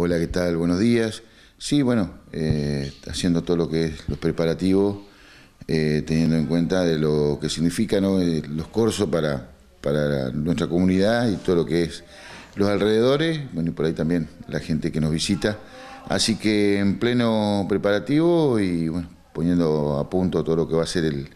Hola, ¿qué tal? Buenos días. Sí, bueno, eh, haciendo todo lo que es los preparativos, eh, teniendo en cuenta de lo que significan eh, los cursos para, para nuestra comunidad y todo lo que es los alrededores, bueno, y por ahí también la gente que nos visita. Así que en pleno preparativo y bueno, poniendo a punto todo lo que va a ser el,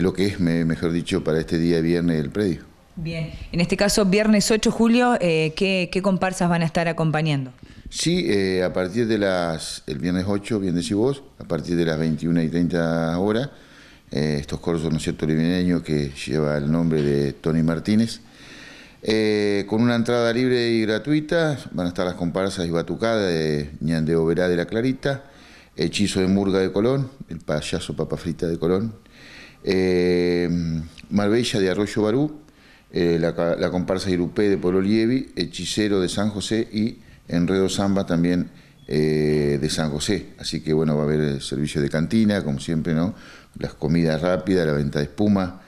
lo que es, mejor dicho, para este día viernes el predio. Bien, en este caso, viernes 8 julio, eh, ¿qué, comparsas van a estar acompañando? Sí, eh, a partir de las, el viernes 8, bien decís vos, a partir de las 21 y 30 horas, eh, estos coros es cierto que lleva el nombre de Tony Martínez, con una entrada libre y gratuita, van a estar las comparsas y batucadas de Ñandeo de de la Clarita, Hechizo de Murga de Colón, el payaso Papa Frita de Colón, Marbella de Arroyo Barú, eh, la, comparsa Irupé de Polo Lievi, Hechicero de San José y Enredo Samba también eh, de San José. Así que bueno, va a haber el servicio de cantina, como siempre, ¿no? Las comidas rápidas, la venta de espuma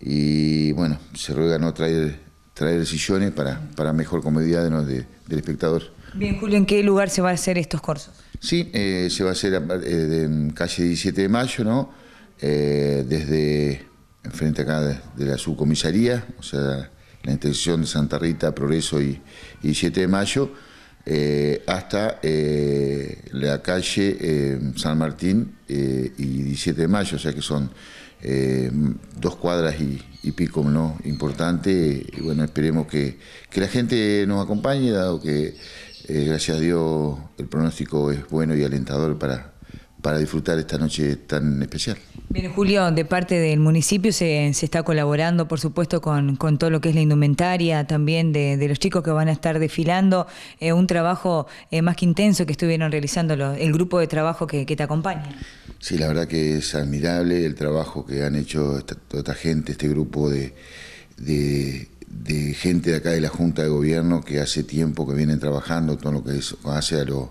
y bueno, se ruega no traer, traer sillones para, para mejor comodidad del espectador. Bien, Julio, ¿en qué lugar se va a hacer estos cursos? Sí, eh, se va a hacer en calle 17 de mayo, ¿no? desde enfrente acá de, la subcomisaría, o sea, la intersección de Santa Rita, Progreso y, 7 de Mayo, eh, hasta eh, la calle eh, San Martín y 17 de Mayo, o sea que son dos cuadras y, pico, ¿no? Importante, y bueno, esperemos que, que la gente nos acompañe, dado que, gracias a Dios, el pronóstico es bueno y alentador para, para disfrutar esta noche tan especial. Bien, Julio, de parte del municipio se, está colaborando, por supuesto, con, con, todo lo que es la indumentaria también de, los chicos que van a estar desfilando, eh, un trabajo eh, más que intenso que estuvieron realizando el grupo de trabajo que, te acompaña. Sí, la verdad que es admirable el trabajo que han hecho esta, toda esta gente, este grupo de, de gente de acá de la Junta de Gobierno que hace tiempo que vienen trabajando todo lo que es, hace a, los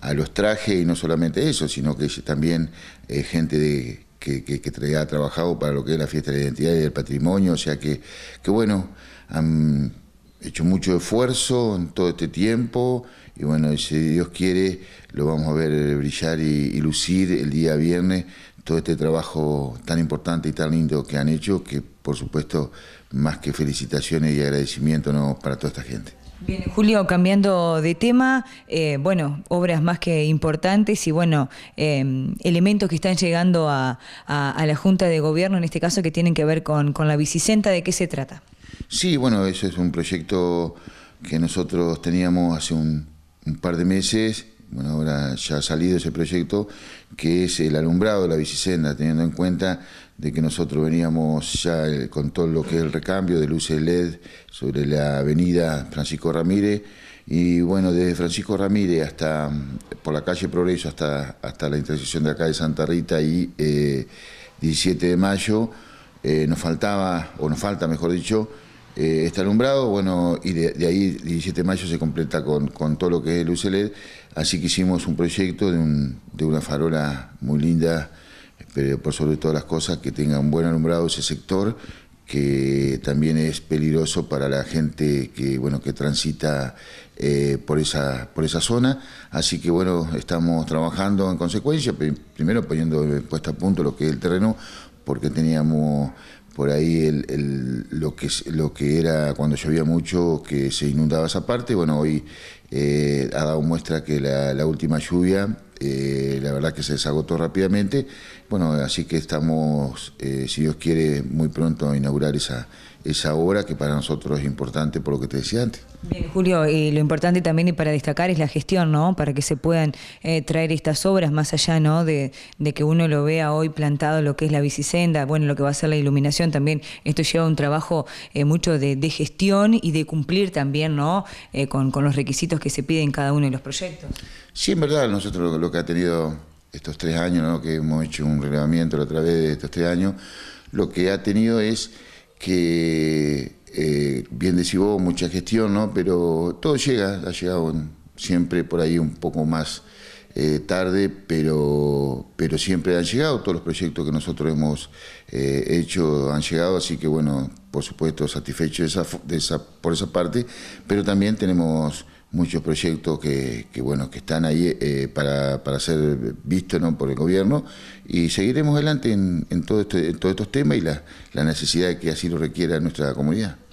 a los trajes y no solamente eso, sino que también eh, gente de, que, ha trabajado para lo que es la fiesta de la identidad y del patrimonio, o sea que, que bueno, han hecho mucho esfuerzo en todo este tiempo y bueno, si Dios quiere, lo vamos a ver brillar y, lucir el día viernes todo este trabajo tan importante y tan lindo que han hecho, que por supuesto, más que felicitaciones y agradecimiento ¿no? para toda esta gente. Bien, Julio, cambiando de tema, eh, bueno, obras más que importantes y bueno, em, elementos que están llegando a, la Junta de Gobierno, en este caso que tienen que ver con, la Bicicenta, ¿de qué se trata? Sí, bueno, eso es un proyecto que nosotros teníamos hace un par de meses bueno, ahora ya ha salido ese proyecto, que es el alumbrado de la bicicenda, teniendo en cuenta de que nosotros veníamos ya eh, con todo lo que es el recambio de luces LED sobre la avenida Francisco Ramírez, y bueno, desde Francisco Ramírez hasta mm, por la calle Progreso hasta, hasta la intersección de acá de Santa Rita y 17 eh, de mayo, eh, nos faltaba, o nos falta mejor dicho, eh, está alumbrado, bueno, y de, de, ahí 17 de mayo se completa con, con todo lo que es el LED, así que hicimos un proyecto de, una farola muy linda, pero por sobre todas las cosas que tenga un buen alumbrado ese sector, que también es peligroso para la gente que bueno que transita eh, por esa por esa zona así que bueno estamos trabajando en consecuencia primero poniendo puesta a punto lo que es el terreno porque teníamos por ahí el, lo, que, lo que era cuando llovía mucho, que se inundaba esa parte. Bueno, hoy eh, ha dado muestra que la, última lluvia, eh, la verdad que se desagotó rápidamente. Bueno, así que estamos, eh, si Dios quiere, muy pronto a inaugurar esa, esa obra que para nosotros es importante por lo que te decía antes. Bien, Julio, y lo importante también y para destacar es la gestión, ¿no? Para que se puedan eh, traer estas obras más allá, ¿no? De, que uno lo vea hoy plantado lo que es la bicicenda, bueno, lo que va a ser la iluminación también. Esto lleva un trabajo eh, mucho de, gestión y de cumplir también, ¿no? Eh, con, los requisitos que se piden cada uno de los proyectos. Sí, en verdad, nosotros lo, que ha tenido estos tres años, ¿no? Que hemos hecho un relevamiento a través de estos tres años, lo que ha tenido es que eh, bien decís vos, mucha gestión, ¿no? Pero todo llega, ha llegado siempre por ahí un poco más eh, tarde, pero, pero siempre han llegado, todos los proyectos que nosotros hemos eh, hecho han llegado, así que bueno, por supuesto, satisfecho de esa, por esa parte, pero también tenemos muchos proyectos que, que, bueno que están ahí eh, para, para, ser vistos ¿no? por el gobierno y seguiremos adelante en, todo este, en todos estos temas y la, la necesidad que así lo requiera nuestra comunidad.